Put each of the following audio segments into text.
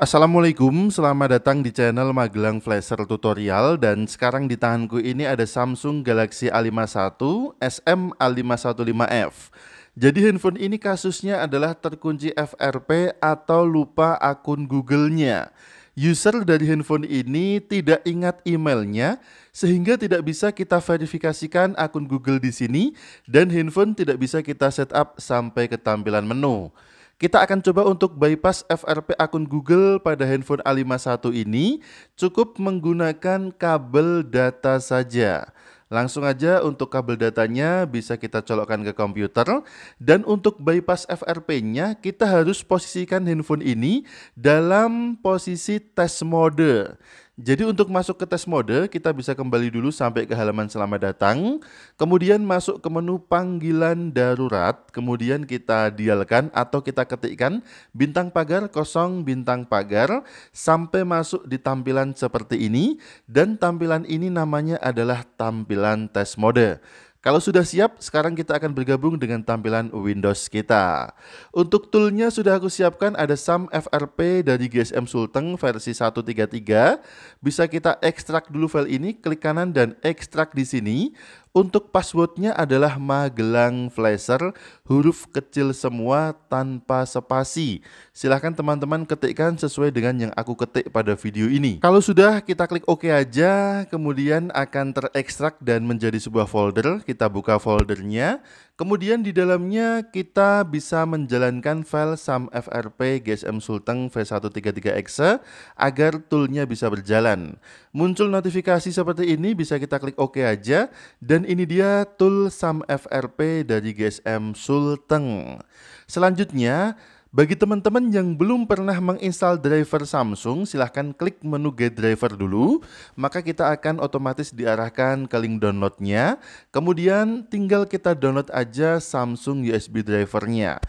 Assalamualaikum, selamat datang di channel Magelang Flasher Tutorial dan sekarang di tanganku ini ada Samsung Galaxy A51 SM A515F. Jadi handphone ini kasusnya adalah terkunci FRP atau lupa akun Google-nya. User dari handphone ini tidak ingat emailnya sehingga tidak bisa kita verifikasikan akun Google di sini dan handphone tidak bisa kita setup sampai ke tampilan menu. Kita akan coba untuk bypass FRP akun Google pada handphone A51 ini cukup menggunakan kabel data saja. Langsung aja untuk kabel datanya bisa kita colokkan ke komputer dan untuk bypass FRP-nya kita harus posisikan handphone ini dalam posisi test mode. Jadi untuk masuk ke tes mode, kita bisa kembali dulu sampai ke halaman selamat datang, kemudian masuk ke menu panggilan darurat, kemudian kita dialkan atau kita ketikkan bintang pagar kosong bintang pagar sampai masuk di tampilan seperti ini dan tampilan ini namanya adalah tampilan tes mode. Kalau sudah siap, sekarang kita akan bergabung dengan tampilan Windows kita. Untuk toolnya sudah aku siapkan ada SAM FRP dari GSM Sulteng versi 133. Bisa kita ekstrak dulu file ini, klik kanan dan ekstrak di sini. Untuk passwordnya adalah Magelang Flasher, huruf kecil semua tanpa spasi. Silahkan teman-teman ketikkan sesuai dengan yang aku ketik pada video ini. Kalau sudah, kita klik OK aja, kemudian akan terekstrak dan menjadi sebuah folder. Kita buka foldernya, Kemudian di dalamnya kita bisa menjalankan file SAM FRP GSM Sulteng V133exe agar toolnya bisa berjalan. Muncul notifikasi seperti ini bisa kita klik OK aja dan ini dia tool SAM FRP dari GSM Sulteng. Selanjutnya bagi teman-teman yang belum pernah menginstal driver Samsung, silahkan klik menu Get Driver dulu. Maka kita akan otomatis diarahkan ke link downloadnya. Kemudian tinggal kita download aja Samsung USB drivernya.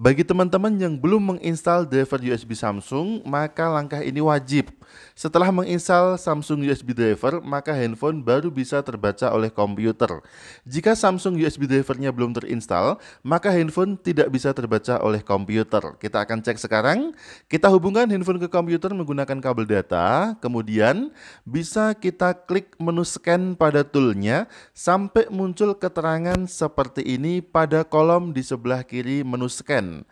Bagi teman-teman yang belum menginstal driver USB Samsung, maka langkah ini wajib setelah menginstal Samsung USB driver, maka handphone baru bisa terbaca oleh komputer. Jika Samsung USB drivernya belum terinstall, maka handphone tidak bisa terbaca oleh komputer. Kita akan cek sekarang. Kita hubungkan handphone ke komputer menggunakan kabel data, kemudian bisa kita klik menu scan pada toolnya sampai muncul keterangan seperti ini pada kolom di sebelah kiri menu scan.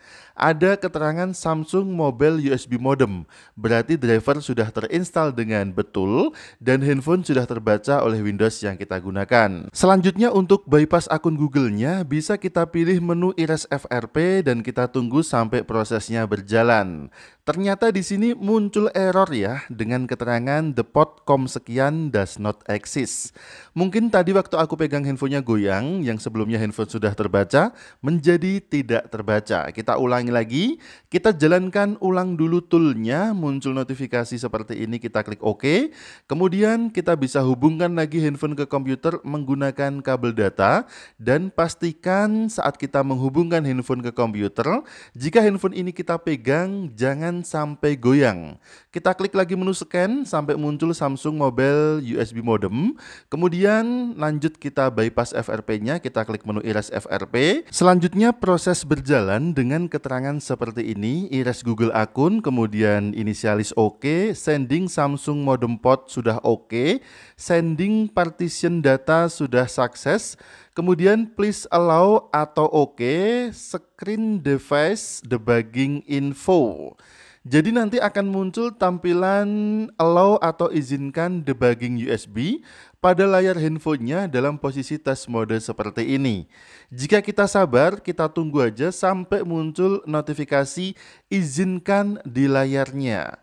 Ada keterangan Samsung Mobile USB Modem, berarti driver sudah sudah terinstall dengan betul dan handphone sudah terbaca oleh Windows yang kita gunakan. Selanjutnya untuk bypass akun Google-nya bisa kita pilih menu Iris FRP dan kita tunggu sampai prosesnya berjalan. Ternyata di sini muncul error ya dengan keterangan the com sekian does not exist. Mungkin tadi waktu aku pegang handphonenya goyang, yang sebelumnya handphone sudah terbaca, menjadi tidak terbaca. Kita ulangi lagi, kita jalankan ulang dulu toolnya, muncul notifikasi seperti ini, kita klik OK. Kemudian kita bisa hubungkan lagi handphone ke komputer menggunakan kabel data, dan pastikan saat kita menghubungkan handphone ke komputer, jika handphone ini kita pegang, jangan sampai goyang. Kita klik lagi menu scan sampai muncul Samsung Mobile USB Modem. Kemudian lanjut kita bypass FRP-nya, kita klik menu iris FRP. Selanjutnya proses berjalan dengan keterangan seperti ini, iris Google akun, kemudian inisialis OK, sending Samsung modem port sudah OK, sending partition data sudah sukses, Kemudian please allow atau oke okay, screen device debugging info. Jadi nanti akan muncul tampilan allow atau izinkan debugging USB pada layar handphonenya dalam posisi test mode seperti ini. Jika kita sabar, kita tunggu aja sampai muncul notifikasi izinkan di layarnya.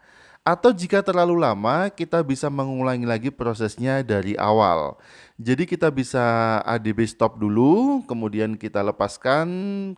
Atau jika terlalu lama, kita bisa mengulangi lagi prosesnya dari awal. Jadi kita bisa ADB stop dulu, kemudian kita lepaskan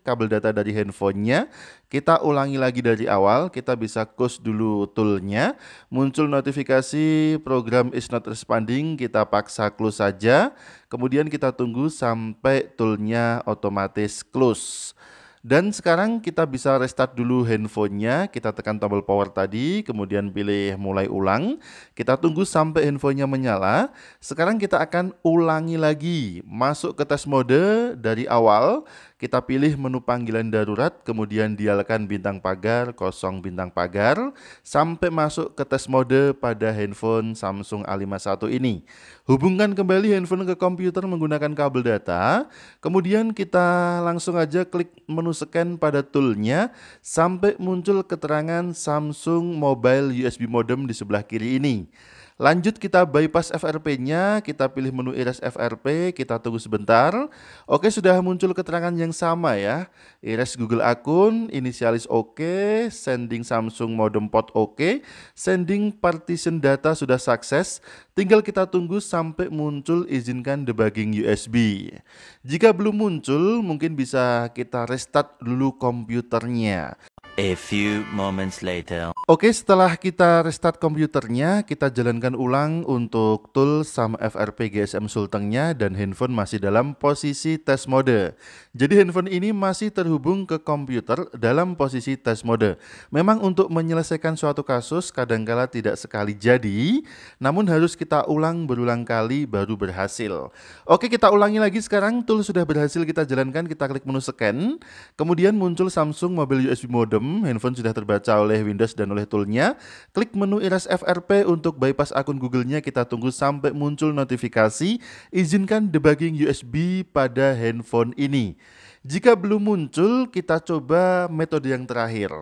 kabel data dari handphonenya, kita ulangi lagi dari awal, kita bisa close dulu toolnya, muncul notifikasi program is not responding, kita paksa close saja, kemudian kita tunggu sampai toolnya otomatis close. Dan sekarang kita bisa restart dulu handphonenya, kita tekan tombol power tadi, kemudian pilih mulai ulang. Kita tunggu sampai handphonenya menyala. Sekarang kita akan ulangi lagi, masuk ke test mode dari awal. Kita pilih menu panggilan darurat, kemudian dialkan bintang pagar, kosong bintang pagar, sampai masuk ke tes mode pada handphone Samsung A51 ini. Hubungkan kembali handphone ke komputer menggunakan kabel data, kemudian kita langsung aja klik menu scan pada toolnya, sampai muncul keterangan Samsung Mobile USB Modem di sebelah kiri ini. Lanjut kita bypass FRP-nya, kita pilih menu iris FRP, kita tunggu sebentar. Oke, sudah muncul keterangan yang sama ya. Iris Google akun, inisialis oke, okay, sending Samsung modem port oke, okay, sending partition data sudah sukses. Tinggal kita tunggu sampai muncul izinkan debugging USB. Jika belum muncul, mungkin bisa kita restart dulu komputernya. A few moments later. Oke, setelah kita restart komputernya, kita jalankan ulang untuk tool SAM FRP GSM Sultengnya dan handphone masih dalam posisi test mode. Jadi handphone ini masih terhubung ke komputer dalam posisi test mode. Memang untuk menyelesaikan suatu kasus kadangkala tidak sekali jadi, namun harus kita ulang berulang kali baru berhasil. Oke, kita ulangi lagi sekarang tool sudah berhasil kita jalankan, kita klik menu scan, kemudian muncul Samsung Mobile USB Modem handphone sudah terbaca oleh Windows dan oleh toolnya. Klik menu Iras FRP untuk bypass akun Google-nya. Kita tunggu sampai muncul notifikasi. Izinkan debugging USB pada handphone ini. Jika belum muncul, kita coba metode yang terakhir.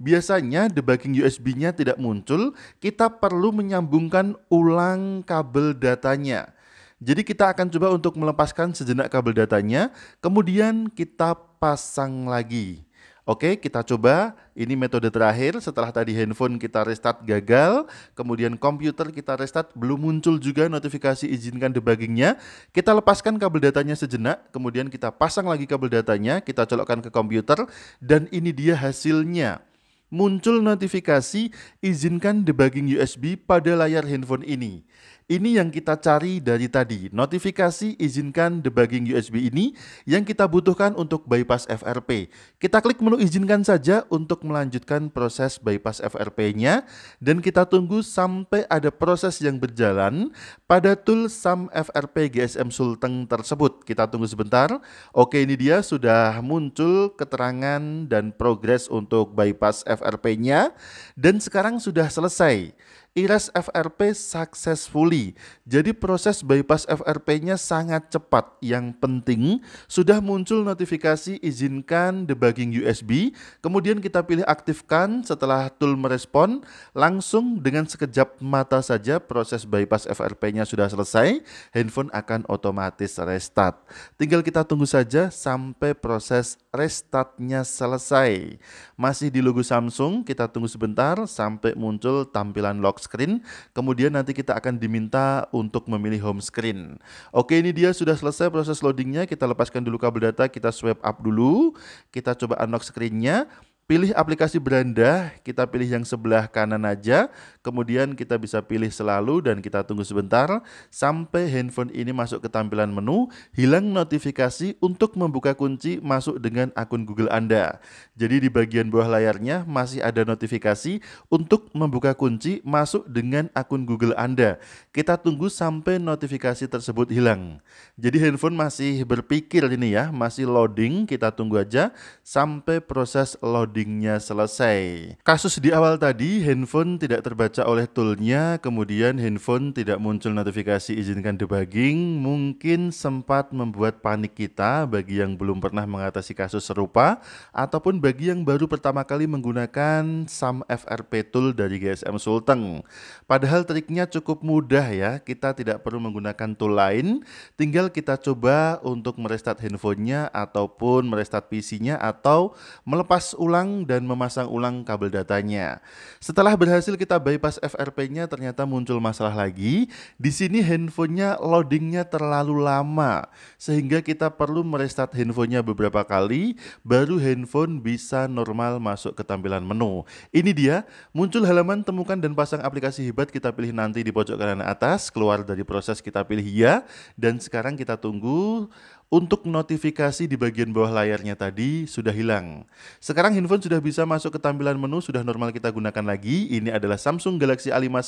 Biasanya debugging USB-nya tidak muncul, kita perlu menyambungkan ulang kabel datanya. Jadi kita akan coba untuk melepaskan sejenak kabel datanya, kemudian kita pasang lagi. Oke, kita coba. Ini metode terakhir. Setelah tadi handphone kita restart gagal, kemudian komputer kita restart belum muncul juga notifikasi izinkan debuggingnya. Kita lepaskan kabel datanya sejenak, kemudian kita pasang lagi kabel datanya, kita colokkan ke komputer, dan ini dia hasilnya. Muncul notifikasi izinkan debugging USB pada layar handphone ini. Ini yang kita cari dari tadi. Notifikasi izinkan debugging USB ini yang kita butuhkan untuk bypass FRP. Kita klik menu izinkan saja untuk melanjutkan proses bypass FRP-nya dan kita tunggu sampai ada proses yang berjalan pada tool SAM FRP GSM Sulteng tersebut. Kita tunggu sebentar. Oke, ini dia sudah muncul keterangan dan progres untuk bypass FRP-nya dan sekarang sudah selesai. IRAS FRP successfully. Jadi proses bypass FRP-nya sangat cepat. Yang penting sudah muncul notifikasi izinkan debugging USB, kemudian kita pilih aktifkan setelah tool merespon, langsung dengan sekejap mata saja proses bypass FRP-nya sudah selesai, handphone akan otomatis restart. Tinggal kita tunggu saja sampai proses restartnya selesai. Masih di logo Samsung, kita tunggu sebentar sampai muncul tampilan lock screen. Kemudian nanti kita akan diminta untuk memilih home screen. Oke, ini dia sudah selesai proses loadingnya. Kita lepaskan dulu kabel data, kita swipe up dulu. Kita coba unlock screennya. Pilih aplikasi beranda, kita pilih yang sebelah kanan aja, kemudian kita bisa pilih selalu dan kita tunggu sebentar sampai handphone ini masuk ke tampilan menu, hilang notifikasi untuk membuka kunci masuk dengan akun Google Anda. Jadi di bagian bawah layarnya masih ada notifikasi untuk membuka kunci masuk dengan akun Google Anda. Kita tunggu sampai notifikasi tersebut hilang. Jadi handphone masih berpikir ini ya, masih loading, kita tunggu aja sampai proses loading codingnya selesai. Kasus di awal tadi, handphone tidak terbaca oleh toolnya, kemudian handphone tidak muncul notifikasi izinkan debugging, mungkin sempat membuat panik kita bagi yang belum pernah mengatasi kasus serupa, ataupun bagi yang baru pertama kali menggunakan SAM FRP tool dari GSM sultan Padahal triknya cukup mudah ya, kita tidak perlu menggunakan tool lain, tinggal kita coba untuk merestart handphonenya ataupun merestart PC-nya atau melepas ulang ulang dan memasang ulang kabel datanya. Setelah berhasil kita bypass FRP-nya ternyata muncul masalah lagi. Di sini handphonenya loadingnya terlalu lama sehingga kita perlu merestart handphonenya beberapa kali baru handphone bisa normal masuk ke tampilan menu. Ini dia, muncul halaman temukan dan pasang aplikasi hebat kita pilih nanti di pojok kanan atas, keluar dari proses kita pilih ya dan sekarang kita tunggu untuk notifikasi di bagian bawah layarnya tadi sudah hilang. Sekarang handphone sudah bisa masuk ke tampilan menu, sudah normal kita gunakan lagi. Ini adalah Samsung Galaxy A51.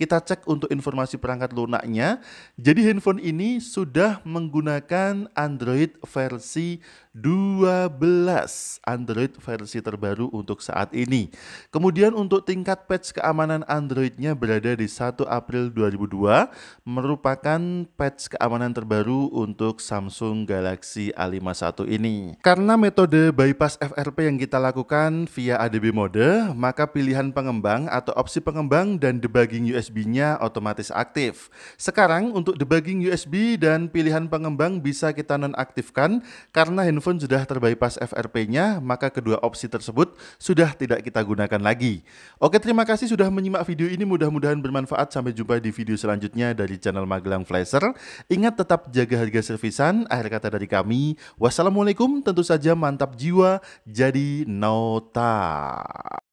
Kita cek untuk informasi perangkat lunaknya. Jadi handphone ini sudah menggunakan Android versi 12, Android versi terbaru untuk saat ini. Kemudian untuk tingkat patch keamanan Androidnya berada di 1 April 2002, merupakan patch keamanan terbaru untuk Samsung Samsung Galaxy A51 ini. Karena metode bypass FRP yang kita lakukan via ADB mode, maka pilihan pengembang atau opsi pengembang dan debugging USB-nya otomatis aktif. Sekarang untuk debugging USB dan pilihan pengembang bisa kita nonaktifkan karena handphone sudah terbypass FRP-nya, maka kedua opsi tersebut sudah tidak kita gunakan lagi. Oke, terima kasih sudah menyimak video ini. Mudah-mudahan bermanfaat. Sampai jumpa di video selanjutnya dari channel Magelang Flasher. Ingat tetap jaga harga servisan akhir kata dari kami. Wassalamualaikum, tentu saja mantap jiwa, jadi nota.